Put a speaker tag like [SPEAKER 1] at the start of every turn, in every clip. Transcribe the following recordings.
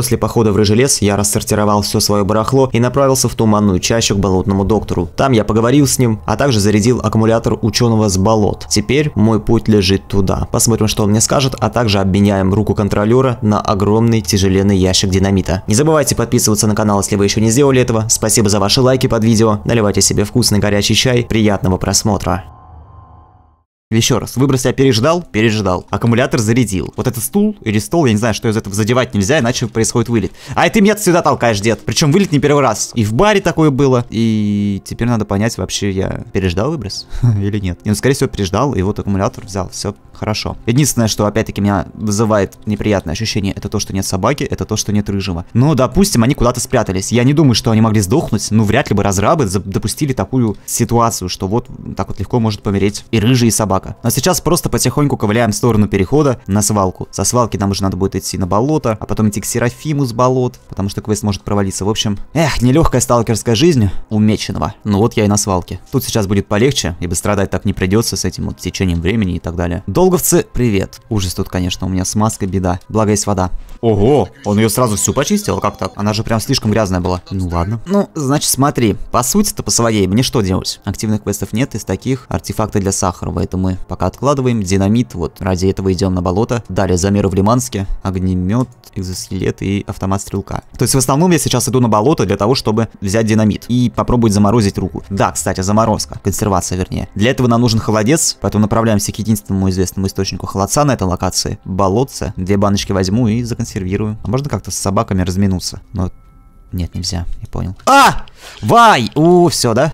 [SPEAKER 1] После похода в Рыжелес я рассортировал все свое барахло и направился в туманную чащу к болотному доктору. Там я поговорил с ним, а также зарядил аккумулятор ученого с болот. Теперь мой путь лежит туда. Посмотрим, что он мне скажет, а также обменяем руку контролера на огромный тяжеленный ящик динамита. Не забывайте подписываться на канал, если вы еще не сделали этого. Спасибо за ваши лайки под видео. Наливайте себе вкусный горячий чай. Приятного просмотра. Еще раз, выброс я переждал, переждал. Аккумулятор зарядил. Вот этот стул или стол, я не знаю, что из этого задевать нельзя, иначе происходит вылет. А ты меня сюда толкаешь, дед. Причем вылет не первый раз. И в баре такое было. И теперь надо понять, вообще я переждал выброс или нет. И он, ну, скорее всего, переждал, и вот аккумулятор взял. Все хорошо. Единственное, что, опять-таки, меня вызывает неприятное ощущение, это то, что нет собаки, это то, что нет рыжего. Ну, допустим, они куда-то спрятались. Я не думаю, что они могли сдохнуть. Ну, вряд ли бы разрабы допустили такую ситуацию, что вот так вот легко может помереть и рыжий, и собака шлака. Но сейчас просто потихоньку ковыляем в сторону перехода на свалку. Со свалки нам уже надо будет идти на болото, а потом идти к Серафиму с болот, потому что квест может провалиться. В общем, эх, нелегкая сталкерская жизнь умеченного. Ну вот я и на свалке. Тут сейчас будет полегче, ибо страдать так не придется с этим вот течением времени и так далее. Долговцы, привет. Ужас тут, конечно, у меня с маской беда. Благо есть вода. Ого, он ее сразу всю почистил? Как так? Она же прям слишком грязная была. Ну ладно. Ну, значит, смотри. По сути-то, по своей, мне что делать? Активных квестов нет из таких артефакты для сахара, поэтому мы пока откладываем. Динамит, вот ради этого идем на болото. Далее замеры в Лиманске, огнемет, экзоскелет и автомат стрелка. То есть в основном я сейчас иду на болото для того, чтобы взять динамит и попробовать заморозить руку. Да, кстати, заморозка, консервация вернее. Для этого нам нужен холодец, поэтому направляемся к единственному известному источнику холодца на этой локации. Болотце. Две баночки возьму и законсервирую. А можно как-то с собаками разминуться? Но нет, нельзя, я понял. А! Вай! У, все, да?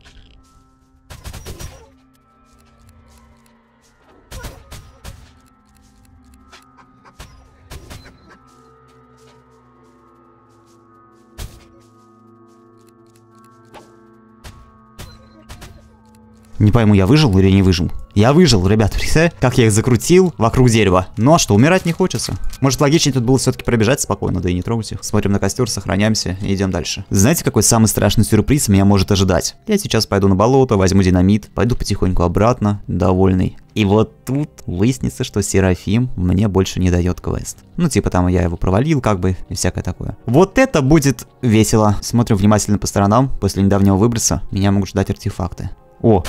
[SPEAKER 1] Не пойму, я выжил или не выжил? Я выжил, ребят, представляете, как я их закрутил вокруг дерева. Ну а что, умирать не хочется. Может логичнее тут было все-таки пробежать спокойно, да и не трогать их. Смотрим на костер, сохраняемся и идем дальше. Знаете, какой самый страшный сюрприз меня может ожидать? Я сейчас пойду на болото, возьму динамит, пойду потихоньку обратно, довольный. И вот тут выяснится, что Серафим мне больше не дает квест. Ну, типа там я его провалил, как бы, и всякое такое. Вот это будет весело. Смотрим внимательно по сторонам. После недавнего выброса меня могут ждать артефакты. О!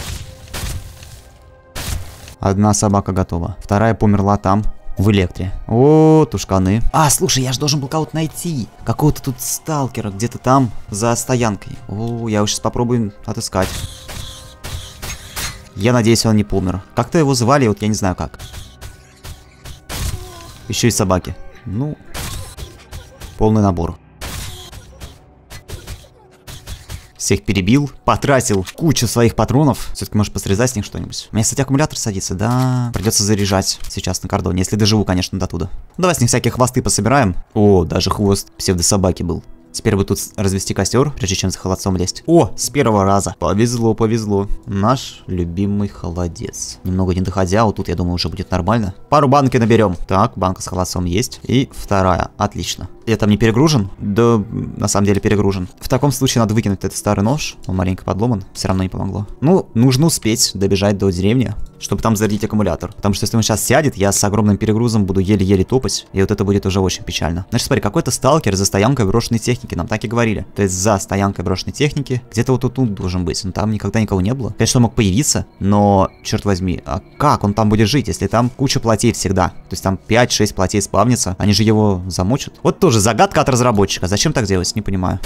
[SPEAKER 1] Одна собака готова. Вторая померла там, в электре. О, тушканы. А, слушай, я же должен был кого-то найти. Какого-то тут сталкера где-то там за стоянкой. О, я его сейчас попробую отыскать. Я надеюсь, он не помер. Как-то его звали, вот я не знаю как. Еще и собаки. Ну, полный набор. всех перебил, потратил кучу своих патронов. Все-таки можешь посрезать с них что-нибудь. У меня, кстати, аккумулятор садится, да. Придется заряжать сейчас на кордоне, если доживу, конечно, до туда. Ну, давай с них всякие хвосты пособираем. О, даже хвост псевдособаки был. Теперь бы тут развести костер, прежде чем за холодцом лезть. О, с первого раза. Повезло, повезло. Наш любимый холодец. Немного не доходя, вот тут, я думаю, уже будет нормально. Пару банки наберем. Так, банка с холодцом есть. И вторая. Отлично. Я там не перегружен? Да, на самом деле перегружен. В таком случае надо выкинуть этот старый нож. Он маленько подломан, все равно не помогло. Ну, нужно успеть добежать до деревни, чтобы там зарядить аккумулятор. Потому что если он сейчас сядет, я с огромным перегрузом буду еле-еле топать. И вот это будет уже очень печально. Значит, смотри, какой-то сталкер за стоянкой брошенной техники. Нам так и говорили. То есть за стоянкой брошенной техники. Где-то вот тут, ну, должен быть. Но там никогда никого не было. Конечно, он мог появиться, но, черт возьми, а как он там будет жить, если там куча платей всегда? То есть там 5-6 платей спавнится. Они же его замочат. Вот тоже тоже загадка от разработчика. Зачем так делать? Не понимаю.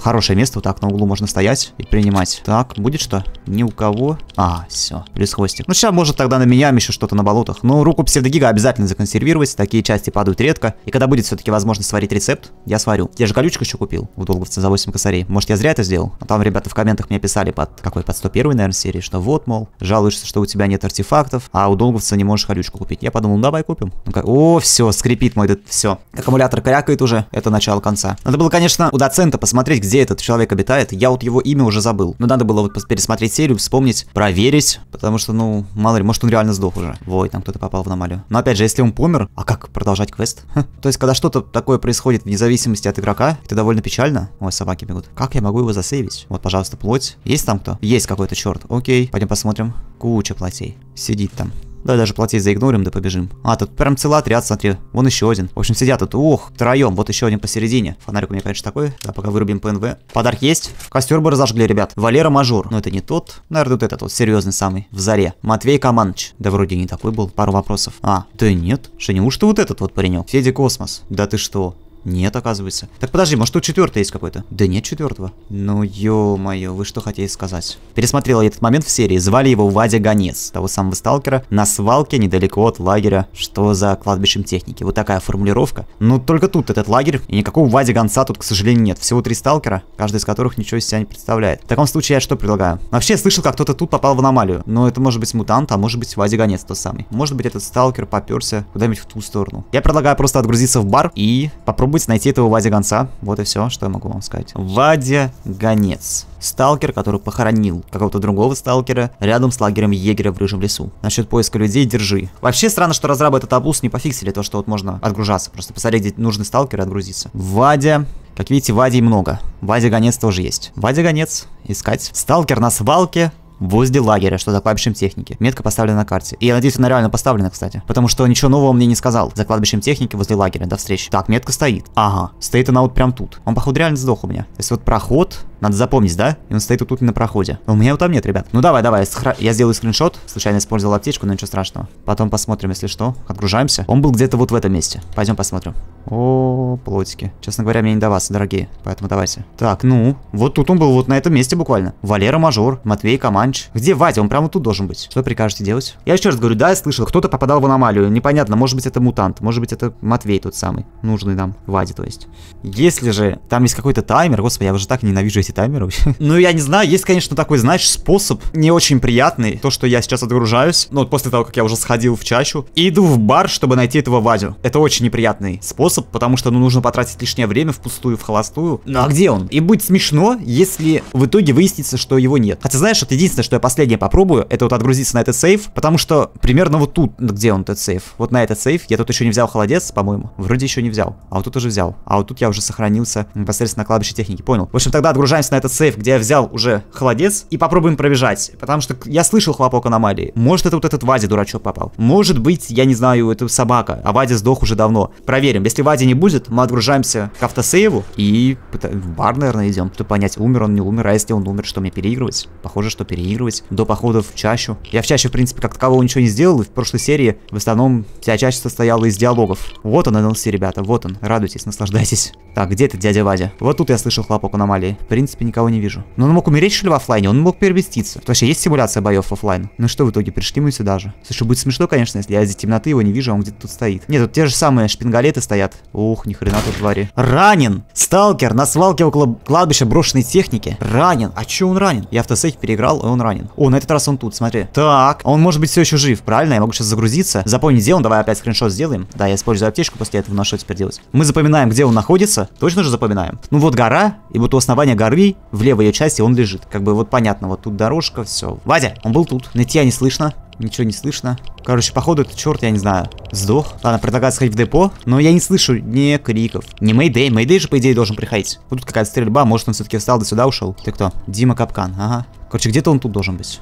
[SPEAKER 1] Хорошее место, вот так на углу можно стоять и принимать. Так, будет что? Ни у кого. А, все, плюс хвостик. Ну, сейчас может тогда на меня еще что-то на болотах. ну руку псевдогига обязательно законсервировать, такие части падают редко. И когда будет все-таки возможность сварить рецепт, я сварю. Я же колючку еще купил у Долговца за 8 косарей. Может, я зря это сделал? А там ребята в комментах мне писали под какой, под 101, наверное, серии, что вот, мол, жалуешься, что у тебя нет артефактов, а у Долговца не можешь колючку купить. Я подумал, ну давай купим. Ну, как... О, все, скрипит мой этот, все. Аккумулятор крякает уже, это начало конца. Надо было, конечно, у доцента посмотреть, где этот человек обитает. Я вот его имя уже забыл. Но надо было вот пересмотреть серию, вспомнить, проверить, потому что, ну, мало ли, может он реально сдох уже. Вот, там кто-то попал в аномалию. Но опять же, если он помер, а как продолжать квест? Ха. То есть, когда что-то такое происходит вне зависимости от игрока, это довольно печально. Ой, собаки бегут. Как я могу его засейвить? Вот, пожалуйста, плоть. Есть там кто? Есть какой-то черт. Окей, пойдем посмотрим. Куча плотей. Сидит там. Да, даже платить заигнорим, да побежим. А, тут прям целый отряд, смотри. Вон еще один. В общем, сидят тут. ох, втроем. Вот еще один посередине. Фонарик у меня, конечно, такой. Да, пока вырубим ПНВ. Подарок есть. Костер бы разожгли, ребят. Валера Мажор. Но ну, это не тот. Наверное, тут этот вот серьезный самый. В заре. Матвей Команыч. Да вроде не такой был. Пару вопросов. А, да нет. Что, не уж, неужто вот этот вот паренек? Федя Космос. Да ты что? Нет, оказывается. Так подожди, может тут четвертый есть какой-то? Да нет четвертого. Ну ё-моё, вы что хотели сказать? Пересмотрел я этот момент в серии. Звали его Вадя Гонец, того самого сталкера, на свалке недалеко от лагеря. Что за кладбищем техники? Вот такая формулировка. Ну только тут этот лагерь, и никакого Вадя Гонца тут, к сожалению, нет. Всего три сталкера, каждый из которых ничего из себя не представляет. В таком случае я что предлагаю? Вообще я слышал, как кто-то тут попал в аномалию. Но это может быть мутант, а может быть Вадя Гонец тот самый. Может быть этот сталкер поперся куда-нибудь в ту сторону. Я предлагаю просто отгрузиться в бар и попробовать быть, найти этого Вадя Гонца. Вот и все, что я могу вам сказать. Вадя Гонец. Сталкер, который похоронил какого-то другого сталкера рядом с лагерем егеря в Рыжем лесу. Насчет поиска людей держи. Вообще странно, что разрабы этот обуз не пофиксили, то, что вот можно отгружаться. Просто посмотреть, где нужный сталкер и отгрузиться. Вадя как видите, Вадей много. Вадя Гонец тоже есть. Вадя Гонец, искать. Сталкер на свалке, возле лагеря, что за кладбищем техники. Метка поставлена на карте. И я надеюсь, она реально поставлена, кстати. Потому что ничего нового мне не сказал. За кладбищем техники возле лагеря. До встречи. Так, метка стоит. Ага. Стоит она вот прям тут. Он, походу, реально сдох у меня. То есть вот проход. Надо запомнить, да? И он стоит вот тут на проходе. Но у меня его там нет, ребят. Ну давай, давай. Схра... Я сделаю скриншот. Случайно использовал аптечку, но ничего страшного. Потом посмотрим, если что. Отгружаемся. Он был где-то вот в этом месте. Пойдем посмотрим. О, плотики. Честно говоря, мне не до вас, дорогие. Поэтому давайте. Так, ну. Вот тут он был вот на этом месте буквально. Валера Мажор, Матвей Команд. Панч. Где Вадя? Он прямо тут должен быть. Что прикажете делать? Я еще раз говорю, да, я слышал, кто-то попадал в аномалию. Непонятно, может быть это мутант, может быть это Матвей тот самый. Нужный нам, Вадя, то есть. Если же там есть какой-то таймер, господи, я уже так ненавижу эти таймеры вообще. Ну, я не знаю, есть, конечно, такой, знаешь, способ, не очень приятный, то, что я сейчас отгружаюсь, ну, вот после того, как я уже сходил в чащу, и иду в бар, чтобы найти этого Вадю. Это очень неприятный способ, потому что, ну, нужно потратить лишнее время впустую, в холостую. Ну, а где он? И будет смешно, если в итоге выяснится, что его нет. Хотя, знаешь, это единственное единственное, что я последнее попробую, это вот отгрузиться на этот сейф, потому что примерно вот тут, где он этот сейф? Вот на этот сейф, я тут еще не взял холодец, по-моему, вроде еще не взял, а вот тут уже взял, а вот тут я уже сохранился непосредственно на кладбище техники, понял. В общем, тогда отгружаемся на этот сейф, где я взял уже холодец, и попробуем пробежать, потому что я слышал хлопок аномалии, может это вот этот Вади дурачок попал, может быть, я не знаю, это собака, а Вади сдох уже давно. Проверим, если Вади не будет, мы отгружаемся к автосейву и в бар, наверное, идем, чтобы понять, умер он, не умер, а если он умер, что мне переигрывать? Похоже, что переигрывать планировать до походов в чащу. Я в чаще, в принципе, как такового ничего не сделал, и в прошлой серии в основном вся чаще состояла из диалогов. Вот он, НЛС, ребята, вот он. Радуйтесь, наслаждайтесь. Так, где этот дядя Вадя? Вот тут я слышал хлопок аномалии. В принципе, никого не вижу. Но он мог умереть, что ли, в офлайне? Он мог переместиться. Вообще, есть симуляция боев в офлайн? Ну что, в итоге, пришли мы сюда же. Слушай, будет смешно, конечно, если я из темноты его не вижу, а он где-то тут стоит. Нет, тут те же самые шпингалеты стоят. Ух, ни хрена тут твари. Ранен! Сталкер на свалке около кладбища брошенной техники. Ранен! А чё он ранен? Я автосейк переиграл, он он ранен. О, на этот раз он тут, смотри. Так, он может быть все еще жив, правильно? Я могу сейчас загрузиться. Запомнить, где он, давай опять скриншот сделаем. Да, я использую аптечку после этого, но что теперь делать? Мы запоминаем, где он находится, точно же запоминаем. Ну вот гора, и вот у основания горы, в левой ее части он лежит. Как бы вот понятно, вот тут дорожка, все. Вадя, он был тут. я не слышно, ничего не слышно. Короче, походу, это черт, я не знаю, сдох. Ладно, предлагаю сходить в депо, но я не слышу ни криков, ни Мэйдэй. Мэйдэй же, по идее, должен приходить. Вот тут какая-то стрельба, может, он все-таки встал, до сюда ушел. Ты кто? Дима Капкан, ага. Короче, где-то он тут должен быть.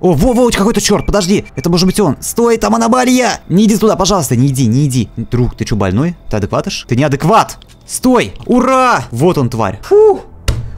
[SPEAKER 1] О, во, во, какой-то черт, подожди, это может быть он. Стой, там аномалия! Не иди туда, пожалуйста, не иди, не иди. Друг, ты что, больной? Ты адекватыш? Ты неадекват! Стой! Ура! Вот он, тварь. Фу!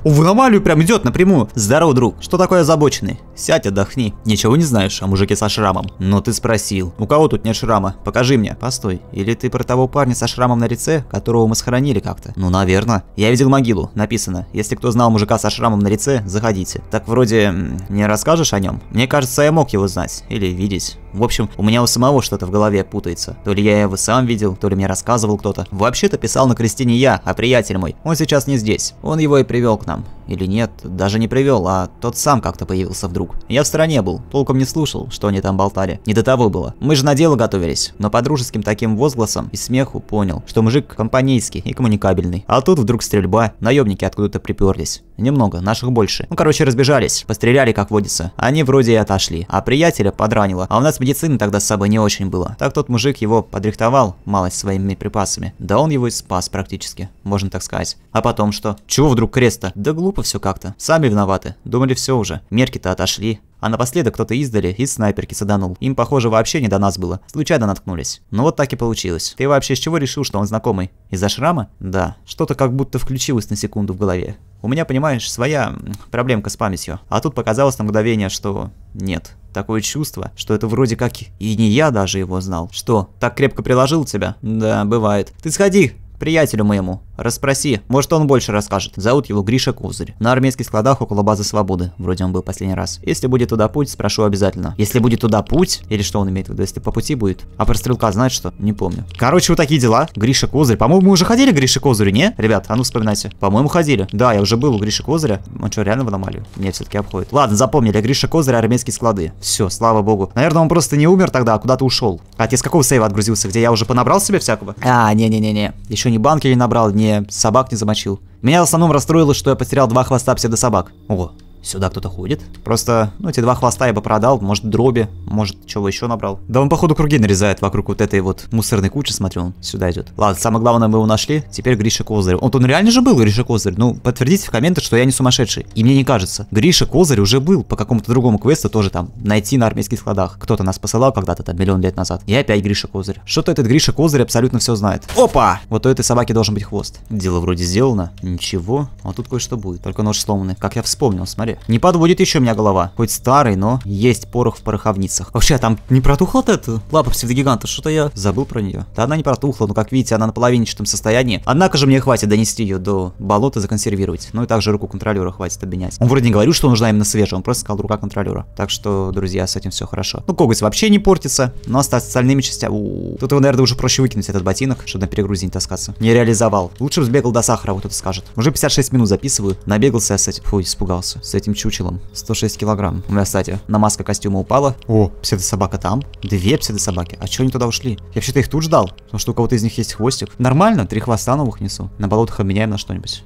[SPEAKER 1] В аномалию прям идет напрямую. Здорово, друг. Что такое озабоченный? Сядь, отдохни. Ничего не знаешь о мужике со шрамом? Но ты спросил. У кого тут нет шрама? Покажи мне. Постой. Или ты про того парня со шрамом на лице, которого мы схоронили как-то? Ну, наверное. Я видел могилу. Написано. Если кто знал мужика со шрамом на лице, заходите. Так вроде не расскажешь о нем? Мне кажется, я мог его знать. Или видеть. В общем, у меня у самого что-то в голове путается. То ли я его сам видел, то ли мне рассказывал кто-то. Вообще-то писал на кресте не я, а приятель мой. Он сейчас не здесь. Он его и привел к нам. Или нет, даже не привел, а тот сам как-то появился вдруг подруг. Я в стороне был, толком не слушал, что они там болтали. Не до того было. Мы же на дело готовились. Но по дружеским таким возгласам и смеху понял, что мужик компанейский и коммуникабельный. А тут вдруг стрельба, наемники откуда-то приперлись. Немного, наших больше. Ну, короче, разбежались, постреляли, как водится. Они вроде и отошли, а приятеля подранило, а у нас медицины тогда с собой не очень было. Так тот мужик его подрихтовал, малость своими припасами. Да он его и спас практически, можно так сказать. А потом что? Чего вдруг креста? Да глупо все как-то. Сами виноваты. Думали все уже. Мерки-то отошли шли. А напоследок кто-то издали из снайперки саданул. Им, похоже, вообще не до нас было. Случайно наткнулись. Ну вот так и получилось. Ты вообще с чего решил, что он знакомый? Из-за шрама? Да. Что-то как будто включилось на секунду в голове. У меня, понимаешь, своя проблемка с памятью. А тут показалось на мгновение, что нет. Такое чувство, что это вроде как и не я даже его знал. Что, так крепко приложил тебя? Да, бывает. Ты сходи к приятелю моему. Расспроси, может он больше расскажет. Зовут его Гриша Козырь. На армейских складах около базы Свободы. Вроде он был последний раз. Если будет туда путь, спрошу обязательно. Если будет туда путь? Или что он имеет в виду, если по пути будет? А про стрелка знает что? Не помню. Короче, вот такие дела. Гриша Козырь. По-моему, мы уже ходили к Грише Козырю, не? Ребят, а ну вспоминайте. По-моему, ходили. Да, я уже был у Гриши Козыря. Он что, реально в аномалию? Не, все-таки обходит. Ладно, запомнили. Гриша Козырь, армейские склады. Все, слава богу. Наверное, он просто не умер тогда, а куда-то ушел. А ты с какого сейва отгрузился? Где я уже понабрал себе всякого? А, не-не-не-не. Еще не банки не набрал, не собак не замочил. Меня в основном расстроило, что я потерял два хвоста псевдособак. О, Сюда кто-то ходит. Просто, ну, эти два хвоста я бы продал. Может, дроби, может, чего еще набрал. Да он, походу, круги нарезает вокруг вот этой вот мусорной кучи. Смотрю, он сюда идет. Ладно, самое главное, мы его нашли. Теперь Гриша Козырь. Он, он реально же был, Гриша Козырь. Ну, подтвердите в комментах, что я не сумасшедший. И мне не кажется. Гриша Козырь уже был по какому-то другому квесту тоже там. Найти на армейских складах. Кто-то нас посылал когда-то там миллион лет назад. И опять Гриша Козырь. Что-то этот Гриша Козырь абсолютно все знает. Опа! Вот у этой собаки должен быть хвост. Дело вроде сделано. Ничего. А тут кое-что будет. Только нож сломанный. Как я вспомнил, смотри деле. Не подводит еще у меня голова. Хоть старый, но есть порох в пороховницах. Вообще, а там не протухла-то эта лапа псевдогиганта? Что-то я забыл про нее. Да она не протухла, но как видите, она на половинчатом состоянии. Однако же мне хватит донести ее до болота, законсервировать. Ну и также руку контролера хватит обменять. Он вроде не говорил, что нужна именно свежая, он просто сказал рука контролера. Так что, друзья, с этим все хорошо. Ну, коготь вообще не портится, но с остальными частями... Тут его, наверное, уже проще выкинуть, этот ботинок, чтобы на перегрузе не таскаться. Не реализовал. Лучше бы сбегал до сахара, вот это скажет. Уже 56 минут записываю. Набегался я с этим. Фу, испугался. С этим этим чучелом. 106 килограмм. У меня, кстати, намазка костюма упала. О, псевдособака там. Две псевдособаки. А чё они туда ушли? Я вообще-то их тут ждал, потому что у кого-то из них есть хвостик. Нормально, три хвоста новых несу. На болотах обменяем на что-нибудь.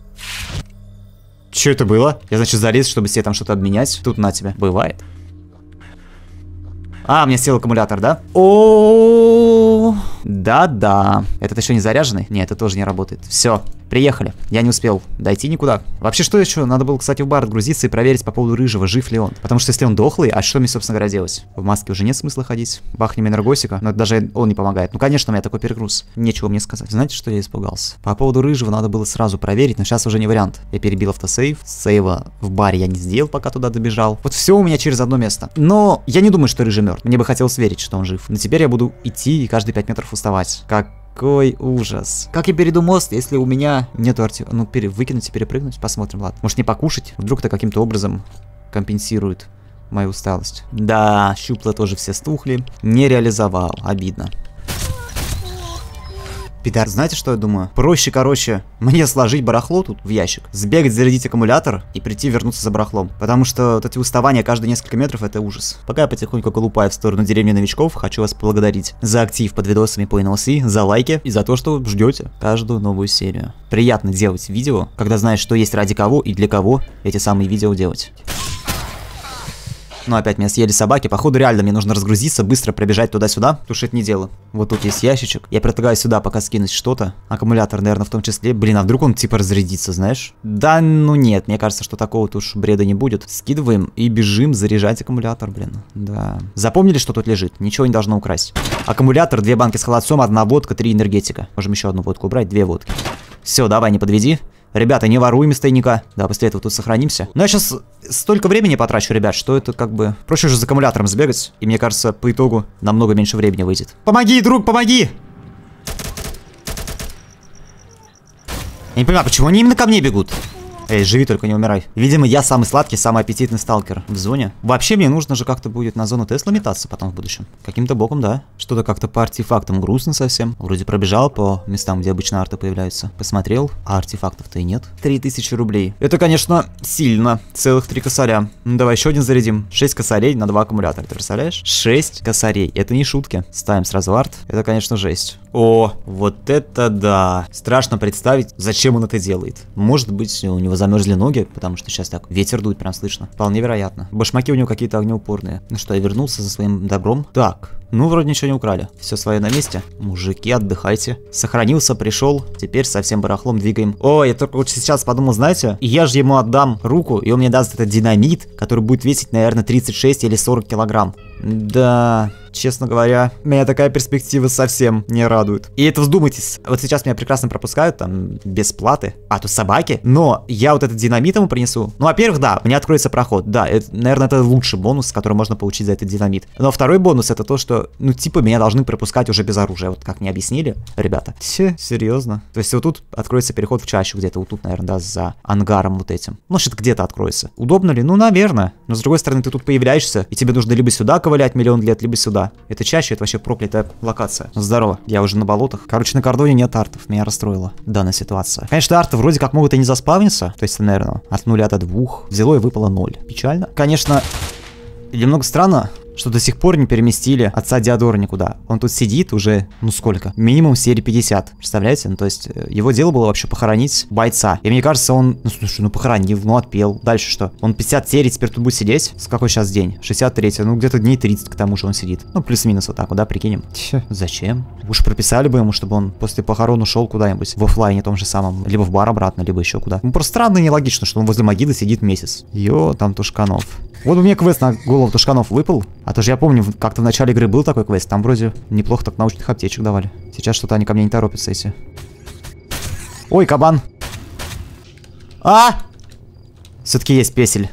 [SPEAKER 1] Что это было? Я, значит, залез, чтобы себе там что-то обменять. Тут на тебе Бывает. А, у меня сел аккумулятор, да? О, -о, -о, -о, -о, -о, -о, -о, -о, -о да-да. Этот еще не заряженный? Нет, это тоже не работает. Все, приехали. Я не успел дойти никуда. Вообще, что еще? Надо было, кстати, в бар отгрузиться и проверить по поводу рыжего, жив ли он. Потому что если он дохлый, а что мне, собственно говоря, делать? В маске уже нет смысла ходить. Бахнем энергосика, но даже он не помогает. Ну, конечно, у меня такой перегруз. Нечего мне сказать. Знаете, что я испугался? По поводу рыжего надо было сразу проверить, но сейчас уже не вариант. Я перебил автосейв. Сейва в баре я не сделал, пока туда добежал. Вот все у меня через одно место. Но я не думаю, что рыжий мертв. Мне бы хотелось верить, что он жив. Но теперь я буду идти и каждые 5 метров пустовать. Какой ужас. Как я перейду мост, если у меня нету арти... Ну, пере... выкинуть и перепрыгнуть? Посмотрим, ладно. Может, не покушать? Вдруг это каким-то образом компенсирует мою усталость. Да, щупла тоже все стухли. Не реализовал, обидно пидор. Знаете, что я думаю? Проще, короче, мне сложить барахло тут в ящик, сбегать, зарядить аккумулятор и прийти вернуться за барахлом. Потому что вот эти уставания каждые несколько метров это ужас. Пока я потихоньку колупаю в сторону деревни новичков, хочу вас поблагодарить за актив под видосами по NLC, за лайки и за то, что ждете каждую новую серию. Приятно делать видео, когда знаешь, что есть ради кого и для кого эти самые видео делать. Но ну, опять меня съели собаки. Походу, реально, мне нужно разгрузиться, быстро пробежать туда-сюда. Тушить не дело. Вот тут есть ящичек. Я предлагаю сюда пока скинуть что-то. Аккумулятор, наверное, в том числе. Блин, а вдруг он типа разрядится, знаешь? Да, ну нет. Мне кажется, что такого тут уж бреда не будет. Скидываем и бежим заряжать аккумулятор, блин. Да. Запомнили, что тут лежит? Ничего не должно украсть. Аккумулятор, две банки с холодцом, одна водка, три энергетика. Можем еще одну водку убрать, две водки. Все, давай, не подведи. Ребята, не воруем из тайника. Да, после этого тут сохранимся. Но я сейчас столько времени потрачу, ребят, что это как бы... Проще уже за аккумулятором сбегать. И мне кажется, по итогу намного меньше времени выйдет. Помоги, друг, помоги! Я не понимаю, почему они именно ко мне бегут? Эй, живи, только не умирай. Видимо, я самый сладкий, самый аппетитный сталкер в зоне. Вообще, мне нужно же как-то будет на зону Тесла метаться потом в будущем. Каким-то боком, да. Что-то как-то по артефактам грустно совсем. Вроде пробежал по местам, где обычно арты появляются. Посмотрел, а артефактов-то и нет. 3000 рублей. Это, конечно, сильно. Целых три косаря. Ну, давай еще один зарядим. 6 косарей на 2 аккумулятора, ты представляешь? 6 косарей. Это не шутки. Ставим сразу арт. Это, конечно, жесть. О, вот это да. Страшно представить, зачем он это делает. Может быть, у него замерзли ноги, потому что сейчас так ветер дует, прям слышно. Вполне вероятно. Башмаки у него какие-то огнеупорные. Ну что, я вернулся за своим добром. Так, ну, вроде ничего не украли. Все свое на месте. Мужики, отдыхайте. Сохранился, пришел. Теперь со всем барахлом двигаем. О, я только вот сейчас подумал, знаете, я же ему отдам руку, и он мне даст этот динамит, который будет весить, наверное, 36 или 40 килограмм. Да, честно говоря, меня такая перспектива совсем не радует. И это вздумайтесь. Вот сейчас меня прекрасно пропускают, там, без платы. А, тут собаки. Но я вот этот динамит ему принесу. Ну, во-первых, да, мне откроется проход. Да, это, наверное, это лучший бонус, который можно получить за этот динамит. Но второй бонус это то, что ну, типа, меня должны пропускать уже без оружия, вот как мне объяснили, ребята. Все, серьезно. То есть вот тут откроется переход в чащу где-то, вот тут, наверное, да, за ангаром вот этим. Ну, что-то где-то откроется. Удобно ли? Ну, наверное. Но с другой стороны, ты тут появляешься, и тебе нужно либо сюда ковылять миллион лет, либо сюда. Это чаще, это вообще проклятая локация. Ну, здорово, я уже на болотах. Короче, на кордоне нет артов, меня расстроила данная ситуация. Конечно, арты вроде как могут и не заспавниться, то есть, наверное, от нуля до двух. Взяло и выпало ноль. Печально. Конечно, немного странно, что до сих пор не переместили отца Диадора никуда. Он тут сидит уже, ну сколько, минимум серии 50, представляете? Ну, то есть, э, его дело было вообще похоронить бойца. И мне кажется, он, ну слушай, ну похоронил, ну отпел. Дальше что? Он 50 серий теперь тут будет сидеть? С какой сейчас день? 63, ну где-то дней 30 к тому же он сидит. Ну плюс-минус вот так вот, да, прикинем. Тьфу, зачем? Уж прописали бы ему, чтобы он после похорон ушел куда-нибудь в офлайне том же самом, либо в бар обратно, либо еще куда. Ну просто странно и нелогично, что он возле могилы сидит месяц. Йо, там Тушканов. Вот у меня квест на голову тушканов выпал. А то же я помню, как-то в начале игры был такой квест. Там вроде неплохо так научных аптечек давали. Сейчас что-то они ко мне не торопятся эти. Ой, кабан. А! Все-таки есть песель.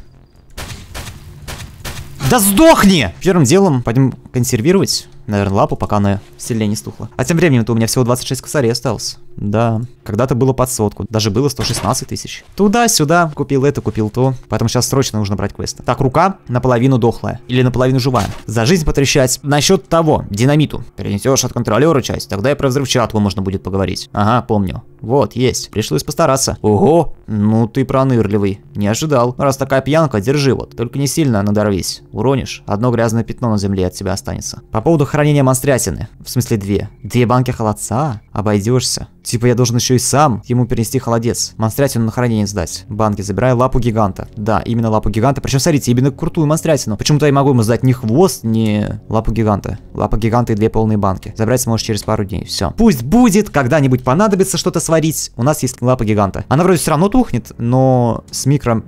[SPEAKER 1] Да сдохни! Первым делом пойдем консервировать, наверное, лапу, пока она сильнее не стухла. А тем временем-то у меня всего 26 косарей осталось. Да. Когда-то было под сотку. Даже было 116 тысяч. Туда-сюда. Купил это, купил то. Поэтому сейчас срочно нужно брать квесты. Так, рука наполовину дохлая. Или наполовину живая. За жизнь потрещать. Насчет того. Динамиту. Перенесешь от контролера часть. Тогда и про взрывчатку можно будет поговорить. Ага, помню. Вот, есть. Пришлось постараться. Ого. Ну ты пронырливый. Не ожидал. Раз такая пьянка, держи вот. Только не сильно надорвись. Уронишь. Одно грязное пятно на земле от тебя останется. По поводу хранения монстрятины. В смысле две. Две банки холодца. Обойдешься. Типа я должен еще и сам ему перенести холодец. Монстрятину на хранение сдать. Банки, забираю лапу гиганта. Да, именно лапу гиганта. Причем, смотрите, именно крутую монстрятину. Почему-то я могу ему сдать не хвост, не лапу гиганта. Лапа гиганта и две полные банки. Забрать сможешь через пару дней. Все. Пусть будет, когда-нибудь понадобится что-то сварить. У нас есть лапа гиганта. Она вроде все равно тухнет, но с микром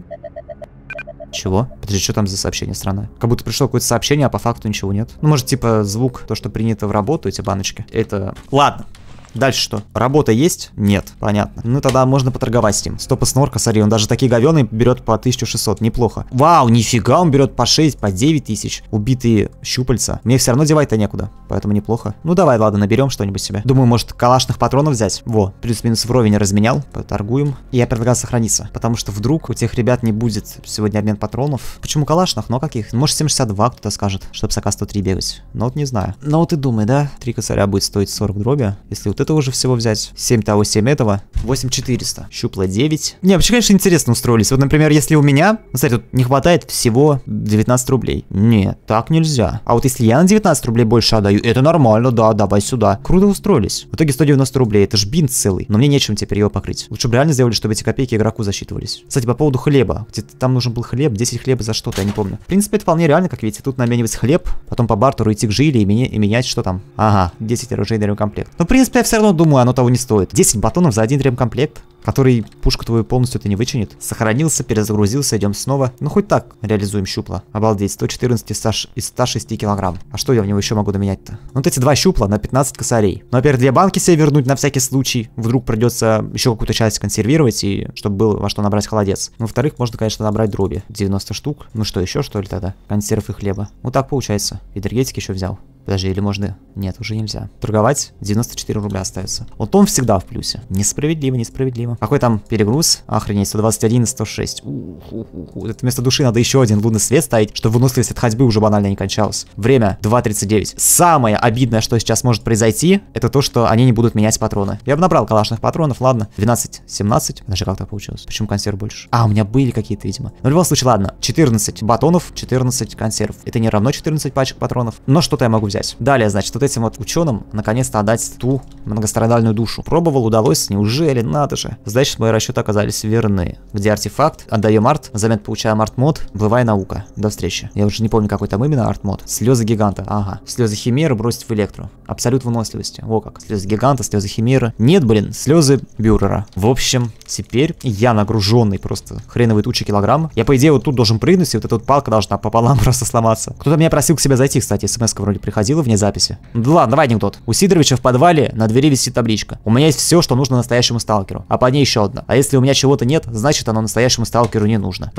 [SPEAKER 1] Чего? Подожди, что там за сообщение странное? Как будто пришло какое-то сообщение, а по факту ничего нет. Ну, может, типа, звук, то, что принято в работу, эти баночки. Это... Ладно, Дальше что? Работа есть? Нет, понятно. Ну тогда можно поторговать с ним. Стопа снорка, смотри, он даже такие говёные берет по 1600, неплохо. Вау, нифига, он берет по 6, по 9 тысяч. Убитые щупальца. Мне все равно девать-то некуда, поэтому неплохо. Ну давай, ладно, наберем что-нибудь себе. Думаю, может калашных патронов взять? Во, плюс-минус вровень разменял, поторгуем. И я предлагаю сохраниться, потому что вдруг у тех ребят не будет сегодня обмен патронов. Почему калашных? Но каких? Может 762 кто-то скажет, чтобы сака 103 бегать. Но ну, вот не знаю. Но ну, вот и думай, да? Три косаря будет стоить 40 дроби, если вот это этого же всего взять. 7 того, 7 этого. 8400. Щупла 9. Не, вообще, конечно, интересно устроились. Вот, например, если у меня... Кстати, тут не хватает всего 19 рублей. Не, так нельзя. А вот если я на 19 рублей больше отдаю, это нормально, да, давай сюда. Круто устроились. В итоге 190 рублей, это ж бин целый. Но мне нечем теперь его покрыть. Лучше бы реально сделали, чтобы эти копейки игроку засчитывались. Кстати, по поводу хлеба. Где-то там нужен был хлеб, 10 хлеба за что-то, я не помню. В принципе, это вполне реально, как видите. Тут наменивать хлеб, потом по бартеру идти к жили и, и менять что там. Ага, 10 оружейный комплект. Ну, в принципе, я все все равно думаю, оно того не стоит. 10 батонов за один ремкомплект который пушку твою полностью ты не вычинит. Сохранился, перезагрузился, идем снова. Ну хоть так реализуем щупла. Обалдеть, 114 из 106 килограмм. А что я в него еще могу доменять-то? Вот эти два щупла на 15 косарей. Ну, во-первых, две банки себе вернуть на всякий случай. Вдруг придется еще какую-то часть консервировать, и чтобы было во что набрать холодец. Ну, во-вторых, можно, конечно, набрать дроби. 90 штук. Ну что, еще что ли тогда? Консерв и хлеба. Вот так получается. Энергетики еще взял. Подожди, или можно... Нет, уже нельзя. Торговать 94 рубля остается. Вот он всегда в плюсе. Несправедливо, несправедливо. Какой там перегруз? Охренеть, 121 106. Ух, ух, ух. Это вместо души надо еще один лунный свет ставить, чтобы выносливость от ходьбы уже банально не кончалась. Время 2.39. Самое обидное, что сейчас может произойти, это то, что они не будут менять патроны. Я бы набрал калашных патронов, ладно. 12, 17. Даже как то получилось. Почему консерв больше? А, у меня были какие-то, видимо. Но в любом случае, ладно. 14 батонов, 14 консерв. Это не равно 14 пачек патронов. Но что-то я могу взять взять. Далее, значит, вот этим вот ученым наконец-то отдать ту многострадальную душу. Пробовал, удалось, неужели, надо же. Значит, мои расчеты оказались верны. Где артефакт, отдаем арт, Замет получаем арт-мод, бывая наука. До встречи. Я уже не помню, какой там именно арт-мод. Слезы гиганта, ага. Слезы химеры бросить в электро. Абсолют выносливости. О как. Слезы гиганта, слезы химеры. Нет, блин, слезы бюрера. В общем, теперь я нагруженный просто хреновой тучи килограмм. Я, по идее, вот тут должен прыгнуть, и вот эта вот палка должна пополам просто сломаться. Кто-то меня просил к себе зайти, кстати, смс вроде приходила тормозила вне записи. Да ладно, давай анекдот. У Сидоровича в подвале на двери висит табличка. У меня есть все, что нужно настоящему сталкеру. А по ней еще одна. А если у меня чего-то нет, значит оно настоящему сталкеру не нужно.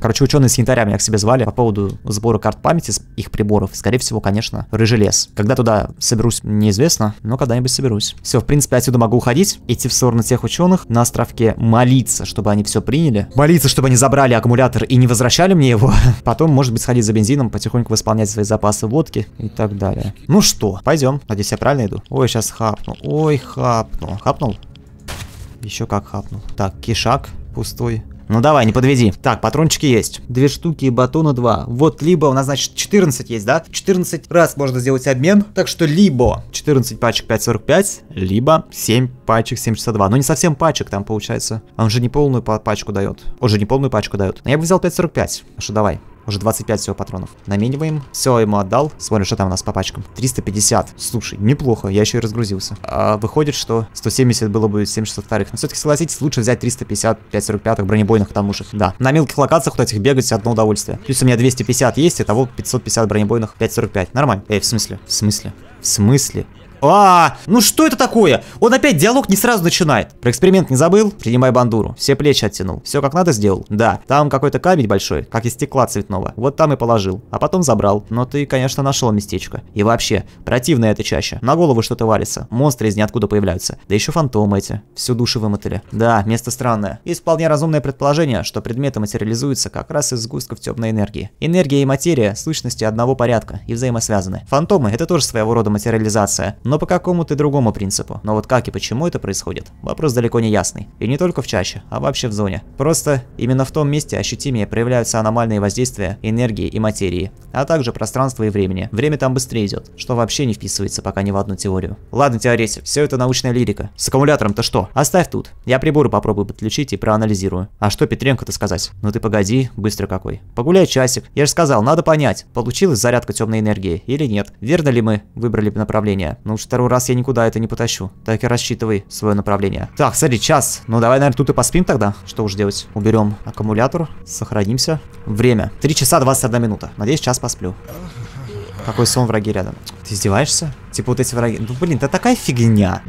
[SPEAKER 1] Короче, ученые с янтаря меня себе звали по поводу сбора карт памяти с их приборов. Скорее всего, конечно, рыжий лес. Когда туда соберусь, неизвестно, но когда-нибудь соберусь. Все, в принципе, отсюда могу уходить, идти в сторону тех ученых на островке молиться, чтобы они все приняли. Молиться, чтобы они забрали аккумулятор и не возвращали мне его. Потом, может быть, сходить за бензином, потихоньку восполнять свои запасы вот высотки и так далее. Ну что, пойдем. Надеюсь, я правильно иду. Ой, сейчас хапну. Ой, хапну. Хапнул? Еще как хапнул. Так, кишак пустой. Ну давай, не подведи. Так, патрончики есть. Две штуки и батона два. Вот, либо у нас, значит, 14 есть, да? 14 раз можно сделать обмен. Так что либо 14 пачек 5.45, либо 7 пачек 7.62. Но ну, не совсем пачек там получается. Он же не полную пачку дает. Он же не полную пачку дает. А я бы взял 5.45. Ну что, давай. Уже 25 всего патронов. Намениваем. Все, ему отдал. Смотрим, что там у нас по пачкам. 350. Слушай, неплохо. Я еще и разгрузился. А, выходит, что 170 было бы 762. Но все-таки согласитесь, лучше взять 350, 545 бронебойных, потому что, да. На мелких локациях вот этих бегать одно удовольствие. Плюс у меня 250 есть, и а того 550 бронебойных, 545. Нормально. Эй, в смысле? В смысле? В смысле? А, ну что это такое? Он опять диалог не сразу начинает. Про эксперимент не забыл? Принимай бандуру. Все плечи оттянул. Все как надо сделал? Да. Там какой-то камень большой, как из стекла цветного. Вот там и положил. А потом забрал. Но ты, конечно, нашел местечко. И вообще, противная это чаще. На голову что-то валится. Монстры из ниоткуда появляются. Да еще фантомы эти. Всю душу вымотали. Да, место странное. Есть вполне разумное предположение, что предметы материализуются как раз из сгустков темной энергии. Энергия и материя – сущности одного порядка и взаимосвязаны. Фантомы – это тоже своего рода материализация но по какому-то другому принципу. Но вот как и почему это происходит, вопрос далеко не ясный. И не только в чаще, а вообще в зоне. Просто именно в том месте ощутимее проявляются аномальные воздействия энергии и материи, а также пространства и времени. Время там быстрее идет, что вообще не вписывается пока ни в одну теорию. Ладно, теоретик, все это научная лирика. С аккумулятором-то что? Оставь тут. Я приборы попробую подключить и проанализирую. А что Петренко-то сказать? Ну ты погоди, быстро какой. Погуляй часик. Я же сказал, надо понять, получилась зарядка темной энергии или нет. Верно ли мы выбрали направление? Ну потому второй раз я никуда это не потащу. Так и рассчитывай свое направление. Так, смотри, час. Ну, давай, наверное, тут и поспим тогда. Что уж делать? Уберем аккумулятор, сохранимся. Время. три часа 21 минута. Надеюсь, час посплю. Какой сон враги рядом. Ты издеваешься? Типа вот эти враги... Ну, блин, это такая фигня.